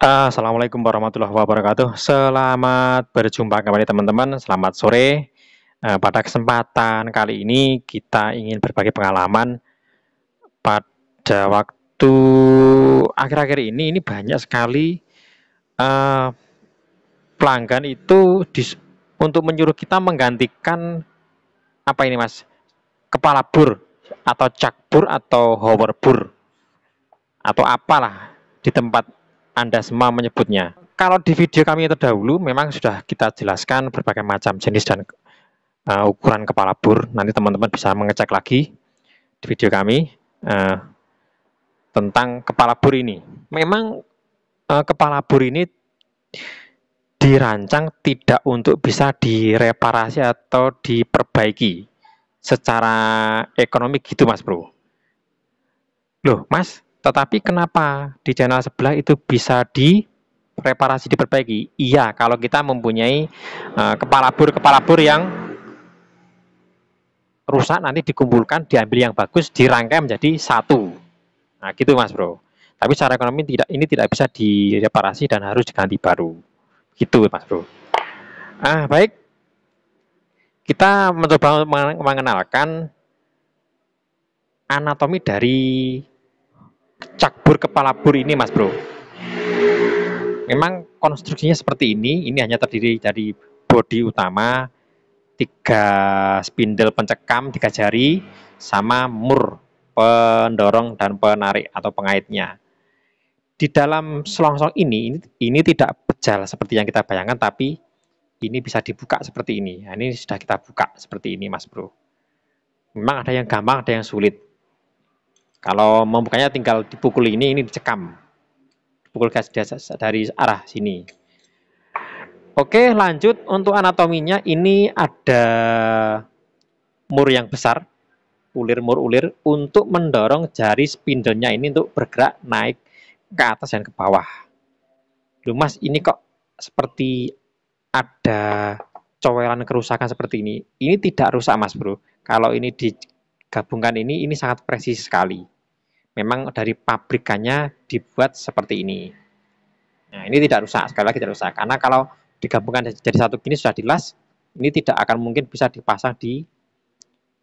Ah, Assalamualaikum warahmatullahi wabarakatuh. Selamat berjumpa kembali teman-teman. Selamat sore. Eh, pada kesempatan kali ini kita ingin berbagi pengalaman pada waktu akhir-akhir ini ini banyak sekali uh, pelanggan itu dis, untuk menyuruh kita menggantikan apa ini Mas? kepala bur atau cakbur atau hoverbur atau apalah di tempat anda semua menyebutnya. Kalau di video kami terdahulu memang sudah kita jelaskan berbagai macam jenis dan uh, ukuran kepala bur. Nanti teman-teman bisa mengecek lagi di video kami uh, tentang kepala bur ini. Memang uh, kepala bur ini dirancang tidak untuk bisa direparasi atau diperbaiki secara ekonomi gitu Mas Bro. Loh, Mas, tetapi kenapa di channel sebelah itu bisa di reparasi diperbaiki? Iya, kalau kita mempunyai uh, kepala bur-kepala bur yang rusak nanti dikumpulkan, diambil yang bagus, dirangkai menjadi satu. Nah, gitu Mas Bro. Tapi secara ekonomi tidak ini tidak bisa direparasi dan harus diganti baru. Gitu Mas Bro. Ah, baik. Kita mencoba mengenalkan anatomi dari cakbur kepala bur ini mas bro memang konstruksinya seperti ini ini hanya terdiri dari bodi utama tiga spindle pencekam tiga jari sama mur pendorong dan penarik atau pengaitnya di dalam selongsong ini ini, tidak bejal seperti yang kita bayangkan tapi ini bisa dibuka seperti ini nah, ini sudah kita buka seperti ini mas bro memang ada yang gampang ada yang sulit kalau membukanya tinggal dipukul ini, ini dicekam. Pukul gas dari arah sini. Oke, lanjut untuk anatominya ini ada mur yang besar, ulir-mur-ulir untuk mendorong jari spindlenya ini untuk bergerak naik ke atas dan ke bawah. Loh mas, ini kok seperti ada cowelan kerusakan seperti ini. Ini tidak rusak mas bro. Kalau ini di gabungkan ini, ini sangat presisi sekali. Memang dari pabrikannya dibuat seperti ini. Nah, ini tidak rusak, sekali lagi tidak rusak. Karena kalau digabungkan jadi satu gini sudah dilas, ini tidak akan mungkin bisa dipasang di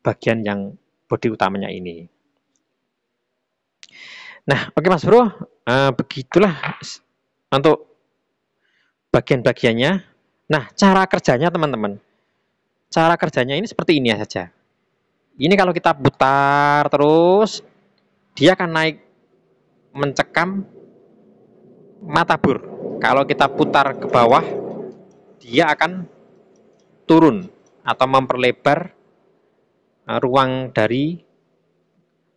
bagian yang bodi utamanya ini. Nah, oke okay, Mas Bro, uh, begitulah untuk bagian-bagiannya. Nah, cara kerjanya teman-teman. Cara kerjanya ini seperti ini saja. Ini kalau kita putar terus, dia akan naik mencekam mata bur. Kalau kita putar ke bawah, dia akan turun atau memperlebar eh, ruang dari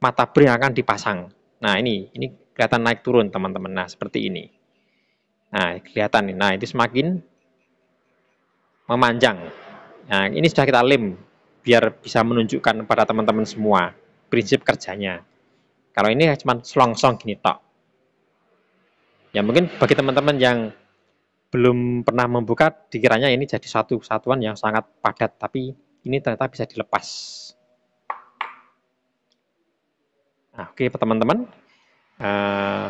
mata bur yang akan dipasang. Nah ini, ini kelihatan naik turun teman-teman. Nah seperti ini. Nah kelihatan nih. Nah itu semakin memanjang. Nah ini sudah kita lem biar bisa menunjukkan kepada teman-teman semua prinsip kerjanya. Kalau ini cuma selongsong gini tok. Ya mungkin bagi teman-teman yang belum pernah membuka dikiranya ini jadi satu satuan yang sangat padat tapi ini ternyata bisa dilepas nah, oke teman-teman uh,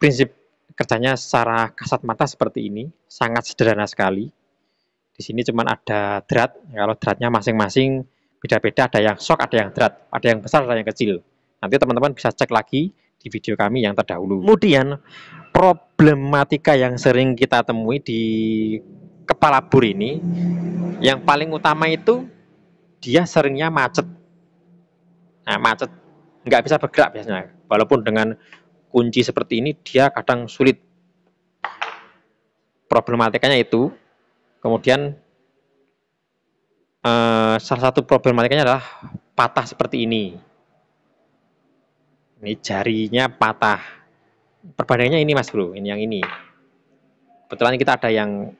prinsip kerjanya secara kasat mata seperti ini sangat sederhana sekali di sini cuma ada drat. Kalau dratnya masing-masing beda-beda, ada yang sok ada yang drat, ada yang besar, ada yang kecil. Nanti teman-teman bisa cek lagi di video kami yang terdahulu. Kemudian problematika yang sering kita temui di kepala bur ini, yang paling utama itu dia seringnya macet. Nah, macet nggak bisa bergerak biasanya. Walaupun dengan kunci seperti ini, dia kadang sulit. Problematikanya itu Kemudian uh, salah satu problematikanya adalah patah seperti ini. Ini jarinya patah. Perbandingannya ini Mas Bro, ini yang ini. Kebetulan kita ada yang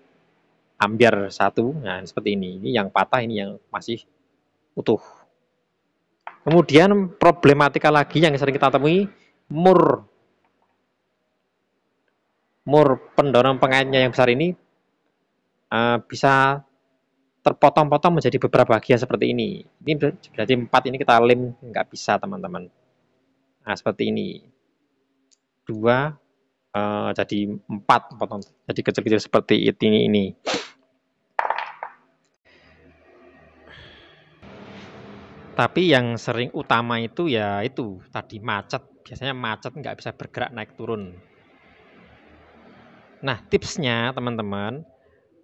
ambiar satu, nah seperti ini. Ini yang patah, ini yang masih utuh. Kemudian problematika lagi yang sering kita temui, mur. Mur pendorong pengaitnya yang besar ini Eh, bisa terpotong-potong menjadi beberapa bagian seperti ini. Ini berarti empat ini kita lem nggak bisa teman-teman. Nah seperti ini dua uh, jadi empat potong jadi kecil-kecil seperti ini ini. Tapi yang sering utama itu ya itu tadi macet. Biasanya macet nggak bisa bergerak naik turun. Nah tipsnya teman-teman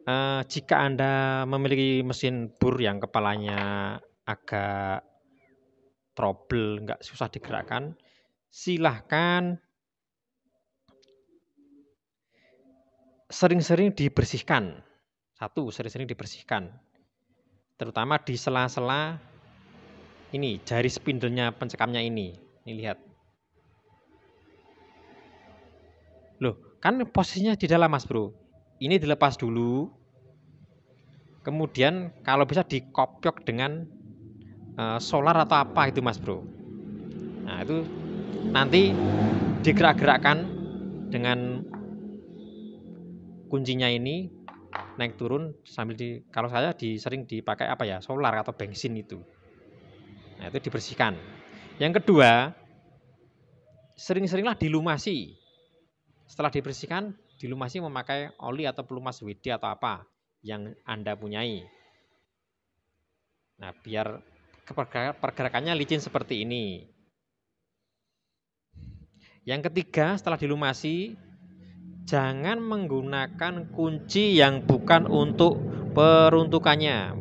uh, jika Anda memiliki mesin bur yang kepalanya agak trouble, nggak susah digerakkan, silahkan sering-sering dibersihkan. Satu, sering-sering dibersihkan. Terutama di sela-sela ini, jari spindelnya pencekamnya ini. Ini lihat. Loh, kan posisinya di dalam mas bro ini dilepas dulu kemudian kalau bisa dikopyok dengan eh, solar atau apa itu mas bro nah itu nanti digerak-gerakkan dengan kuncinya ini naik turun sambil di kalau saya di, sering dipakai apa ya solar atau bensin itu nah itu dibersihkan yang kedua sering-seringlah dilumasi setelah dibersihkan, dilumasi memakai oli atau pelumas WD atau apa yang Anda punyai. Nah, biar pergerakannya licin seperti ini. Yang ketiga, setelah dilumasi, jangan menggunakan kunci yang bukan untuk peruntukannya.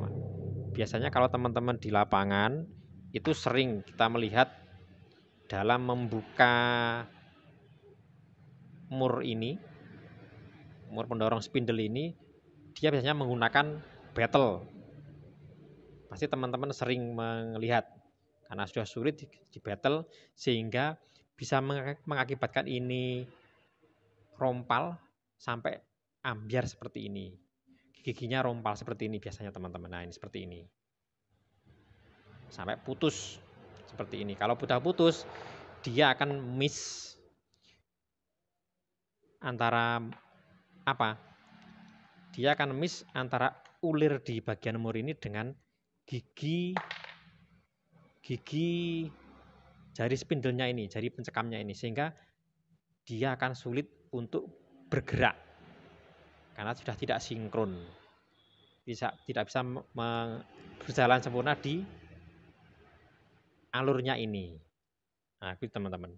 Biasanya kalau teman-teman di lapangan itu sering kita melihat dalam membuka mur ini, mur pendorong spindle ini, dia biasanya menggunakan battle. Pasti teman-teman sering melihat karena sudah sulit di, di battle sehingga bisa mengakibatkan ini rompal sampai ambiar seperti ini. Giginya rompal seperti ini biasanya teman-teman. Nah, ini seperti ini. Sampai putus seperti ini. Kalau sudah putus, dia akan miss antara apa? Dia akan miss antara ulir di bagian umur ini dengan gigi gigi jari spindelnya ini, jari pencekamnya ini sehingga dia akan sulit untuk bergerak karena sudah tidak sinkron. Bisa tidak bisa berjalan sempurna di alurnya ini. Nah, itu teman-teman.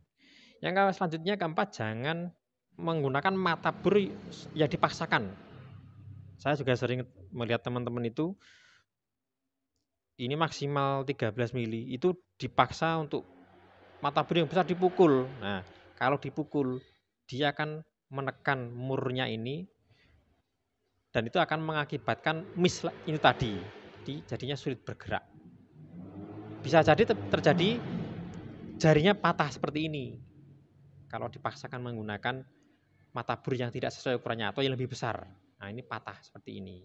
Yang selanjutnya keempat, jangan menggunakan mata buri yang dipaksakan. Saya juga sering melihat teman-teman itu ini maksimal 13 mili itu dipaksa untuk mata buri yang besar dipukul. Nah, kalau dipukul dia akan menekan murnya ini dan itu akan mengakibatkan mis ini tadi. Jadi jadinya sulit bergerak. Bisa jadi terjadi jarinya patah seperti ini kalau dipaksakan menggunakan mata bur yang tidak sesuai ukurannya atau yang lebih besar. Nah, ini patah seperti ini.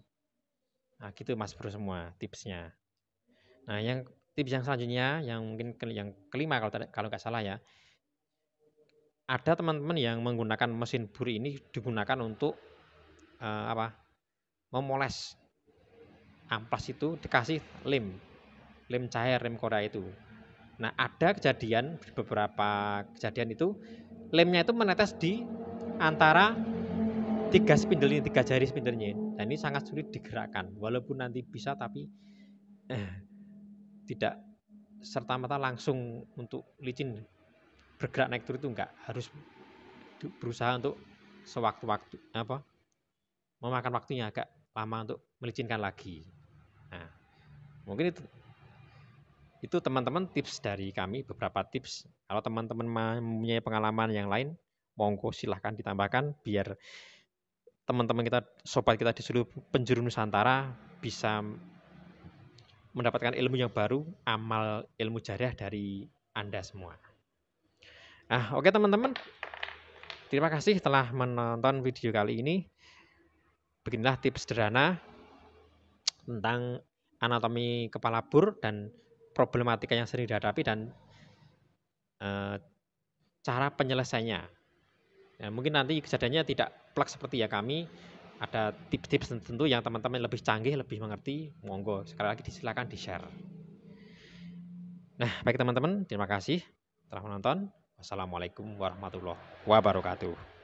Nah, gitu Mas Bro semua tipsnya. Nah, yang tips yang selanjutnya yang mungkin ke, yang kelima kalau kalau nggak salah ya. Ada teman-teman yang menggunakan mesin bur ini digunakan untuk uh, apa? memoles amplas itu dikasih lem. Lem cair, lem Korea itu. Nah, ada kejadian beberapa kejadian itu lemnya itu menetes di antara tiga spindle ini, tiga jari spindlenya. Dan ini sangat sulit digerakkan, walaupun nanti bisa tapi eh, tidak serta-merta langsung untuk licin bergerak naik turun itu enggak harus berusaha untuk sewaktu-waktu apa memakan waktunya agak lama untuk melicinkan lagi nah mungkin itu itu teman-teman tips dari kami beberapa tips kalau teman-teman mempunyai pengalaman yang lain monggo silahkan ditambahkan biar teman-teman kita sobat kita di seluruh penjuru nusantara bisa mendapatkan ilmu yang baru amal ilmu jariah dari anda semua nah oke teman-teman terima kasih telah menonton video kali ini beginilah tips sederhana tentang anatomi kepala bur dan problematika yang sering dihadapi dan eh, cara penyelesaiannya Ya, mungkin nanti kejadiannya tidak plak seperti ya kami, ada tips-tips tentu yang teman-teman lebih canggih, lebih mengerti, monggo sekali lagi disilakan di-share. Nah, baik teman-teman, terima kasih telah menonton. Wassalamualaikum warahmatullahi wabarakatuh.